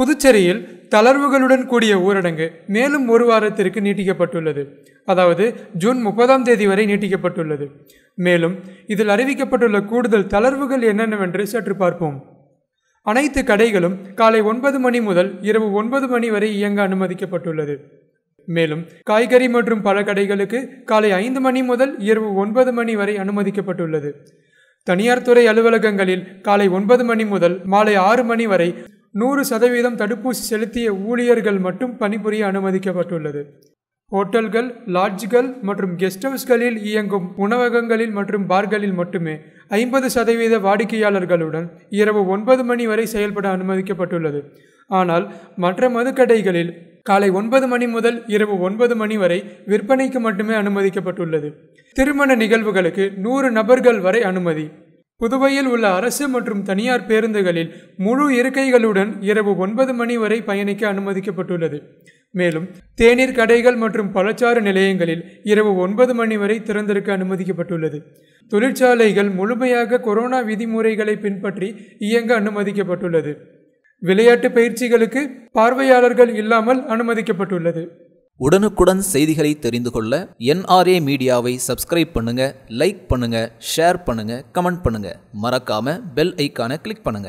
புதுச்சேரியில் தளர்வுகளுடன் கூடிய ஊரடங்கு மேலும் ஒரு வாரத்திற்கு நீட்டிக்கப்பட்டுள்ளது அதாவது ஜூன் முப்பதாம் தேதி வரை நீட்டிக்கப்பட்டுள்ளது மேலும் இதில் அறிவிக்கப்பட்டுள்ள கூடுதல் தளர்வுகள் என்னென்னவென்று சற்று பார்ப்போம் அனைத்து கடைகளும் காலை ஒன்பது மணி முதல் இரவு ஒன்பது மணி வரை இயங்க அனுமதிக்கப்பட்டுள்ளது மேலும் காய்கறி மற்றும் பல கடைகளுக்கு காலை ஐந்து மணி முதல் இரவு ஒன்பது மணி வரை அனுமதிக்கப்பட்டுள்ளது தனியார் துறை அலுவலகங்களில் காலை ஒன்பது மணி முதல் மாலை ஆறு மணி வரை நூறு சதவீதம் தடுப்பூசி செலுத்திய ஊழியர்கள் மட்டும் பணிபுரிய அனுமதிக்கப்பட்டுள்ளது ஹோட்டல்கள் லாட்ஜ்கள் மற்றும் கெஸ்ட் ஹவுஸ்களில் இயங்கும் உணவகங்களில் மற்றும் பார்களில் மட்டுமே ஐம்பது சதவீத வாடிக்கையாளர்களுடன் இரவு ஒன்பது மணி வரை செயல்பட அனுமதிக்கப்பட்டுள்ளது ஆனால் மற்ற மதுக்கடைகளில் காலை ஒன்பது மணி முதல் இரவு ஒன்பது மணி வரை விற்பனைக்கு மட்டுமே அனுமதிக்கப்பட்டுள்ளது திருமண நிகழ்வுகளுக்கு நூறு நபர்கள் வரை அனுமதி புதுவையில் உள்ள அரசு மற்றும் தனியார் பேருந்துகளில் முழு இருக்கைகளுடன் இரவு ஒன்பது மணி வரை பயணிக்க அனுமதிக்கப்பட்டுள்ளது மேலும் தேநீர் கடைகள் மற்றும் பழச்சாறு நிலையங்களில் இரவு ஒன்பது மணி வரை திறந்திருக்க அனுமதிக்கப்பட்டுள்ளது தொழிற்சாலைகள் முழுமையாக கொரோனா விதிமுறைகளை பின்பற்றி இயங்க அனுமதிக்கப்பட்டுள்ளது விளையாட்டு பயிற்சிகளுக்கு பார்வையாளர்கள் இல்லாமல் அனுமதிக்கப்பட்டுள்ளது உடனுக்குடன் செய்திகளை தெரிந்து கொள்ள என்ஆர்ஏ மீடியாவை சப்ஸ்கிரைப் பண்ணுங்க லைக் பண்ணுங்க ஷேர் பண்ணுங்க கமெண்ட் பண்ணுங்க மறக்காம பெல் ஐக்கான கிளிக் பண்ணுங்க